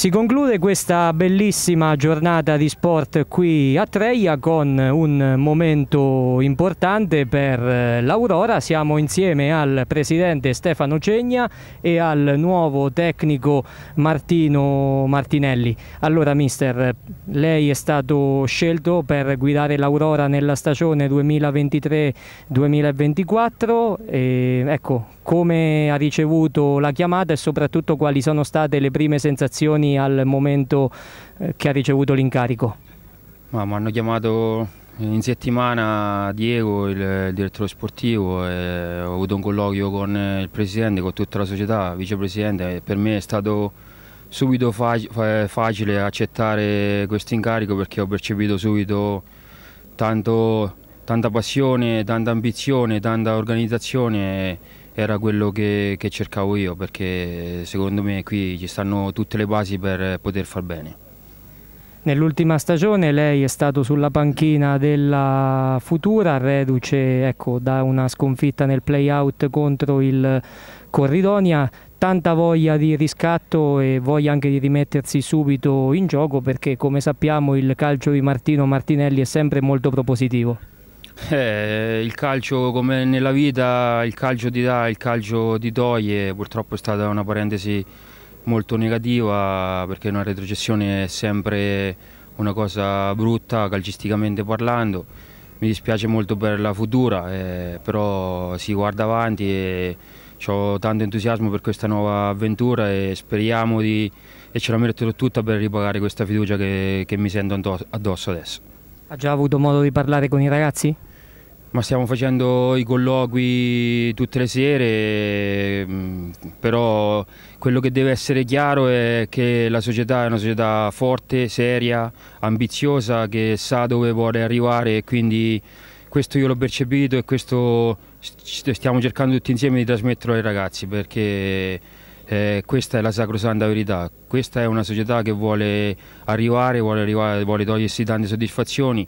Si conclude questa bellissima giornata di sport qui a Treia con un momento importante per eh, l'Aurora. Siamo insieme al presidente Stefano Cegna e al nuovo tecnico Martino Martinelli. Allora mister, lei è stato scelto per guidare l'Aurora nella stagione 2023-2024. E, Ecco, come ha ricevuto la chiamata e soprattutto quali sono state le prime sensazioni al momento eh, che ha ricevuto l'incarico. Ma mi hanno chiamato in settimana Diego, il direttore sportivo, e ho avuto un colloquio con il presidente, con tutta la società, vicepresidente, per me è stato subito facile accettare questo incarico perché ho percepito subito tanto, tanta passione, tanta ambizione, tanta organizzazione era quello che, che cercavo io perché secondo me qui ci stanno tutte le basi per poter far bene. Nell'ultima stagione lei è stato sulla panchina della Futura, reduce ecco, da una sconfitta nel play-out contro il Corridonia. Tanta voglia di riscatto e voglia anche di rimettersi subito in gioco perché come sappiamo il calcio di Martino Martinelli è sempre molto propositivo. Eh, il calcio come nella vita, il calcio di là, il calcio di toglie, purtroppo è stata una parentesi molto negativa perché una retrocessione è sempre una cosa brutta calcisticamente parlando. Mi dispiace molto per la futura, eh, però si guarda avanti e ho tanto entusiasmo per questa nuova avventura e speriamo di, e ce la metterò tutta per ripagare questa fiducia che, che mi sento addosso adesso. Ha già avuto modo di parlare con i ragazzi? Ma stiamo facendo i colloqui tutte le sere, mm, però quello che deve essere chiaro è che la società è una società forte, seria, ambiziosa, che sa dove vuole arrivare e quindi questo io l'ho percepito e questo stiamo cercando tutti insieme di trasmetterlo ai ragazzi perché eh, questa è la sacrosanta verità, questa è una società che vuole arrivare, vuole, arrivare, vuole togliersi tante soddisfazioni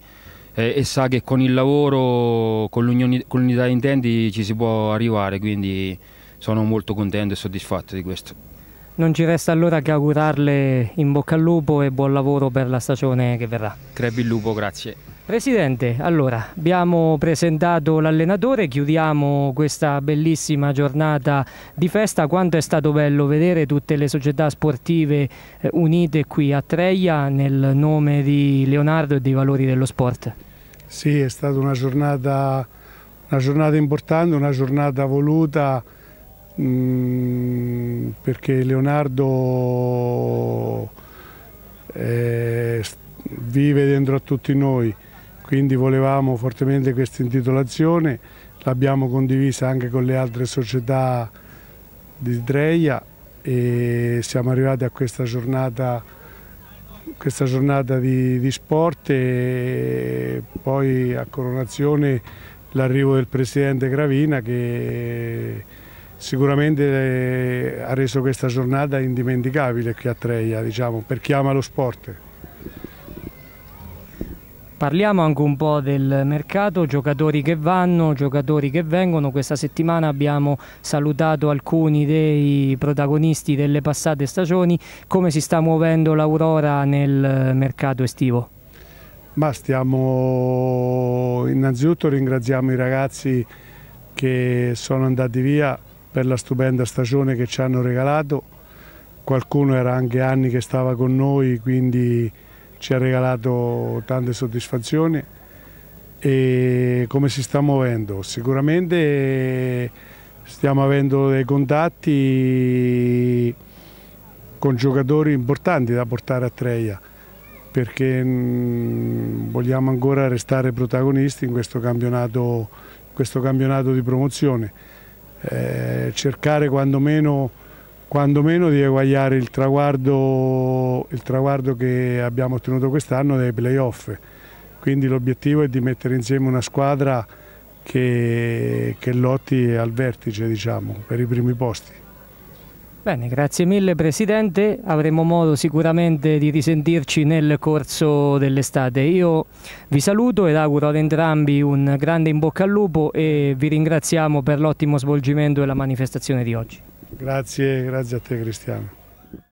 eh, e sa che con il lavoro, con l'unità di intenti ci si può arrivare, quindi sono molto contento e soddisfatto di questo. Non ci resta allora che augurarle in bocca al lupo e buon lavoro per la stagione che verrà. Crepi il lupo, grazie. Presidente, allora abbiamo presentato l'allenatore, chiudiamo questa bellissima giornata di festa, quanto è stato bello vedere tutte le società sportive eh, unite qui a Treia nel nome di Leonardo e dei valori dello sport. Sì, è stata una giornata, una giornata importante, una giornata voluta mm, perché Leonardo eh, vive dentro a tutti noi quindi volevamo fortemente questa intitolazione, l'abbiamo condivisa anche con le altre società di Sdreia e siamo arrivati a questa giornata, questa giornata di, di sport e poi a coronazione l'arrivo del presidente Gravina che sicuramente eh, ha reso questa giornata indimenticabile qui a Treia diciamo, per chi ama lo sport. Parliamo anche un po' del mercato, giocatori che vanno, giocatori che vengono. Questa settimana abbiamo salutato alcuni dei protagonisti delle passate stagioni. Come si sta muovendo l'Aurora nel mercato estivo? Ma stiamo innanzitutto ringraziamo i ragazzi che sono andati via per la stupenda stagione che ci hanno regalato. Qualcuno era anche anni che stava con noi, quindi ci ha regalato tante soddisfazioni e come si sta muovendo? Sicuramente stiamo avendo dei contatti con giocatori importanti da portare a Treia perché mm, vogliamo ancora restare protagonisti in questo campionato, in questo campionato di promozione, eh, cercare quantomeno quando meno di eguagliare il traguardo, il traguardo che abbiamo ottenuto quest'anno dei playoff. Quindi l'obiettivo è di mettere insieme una squadra che, che lotti al vertice, diciamo, per i primi posti. Bene, grazie mille Presidente, avremo modo sicuramente di risentirci nel corso dell'estate. Io vi saluto ed auguro ad entrambi un grande in bocca al lupo e vi ringraziamo per l'ottimo svolgimento della manifestazione di oggi. Grazie, grazie a te Cristiano.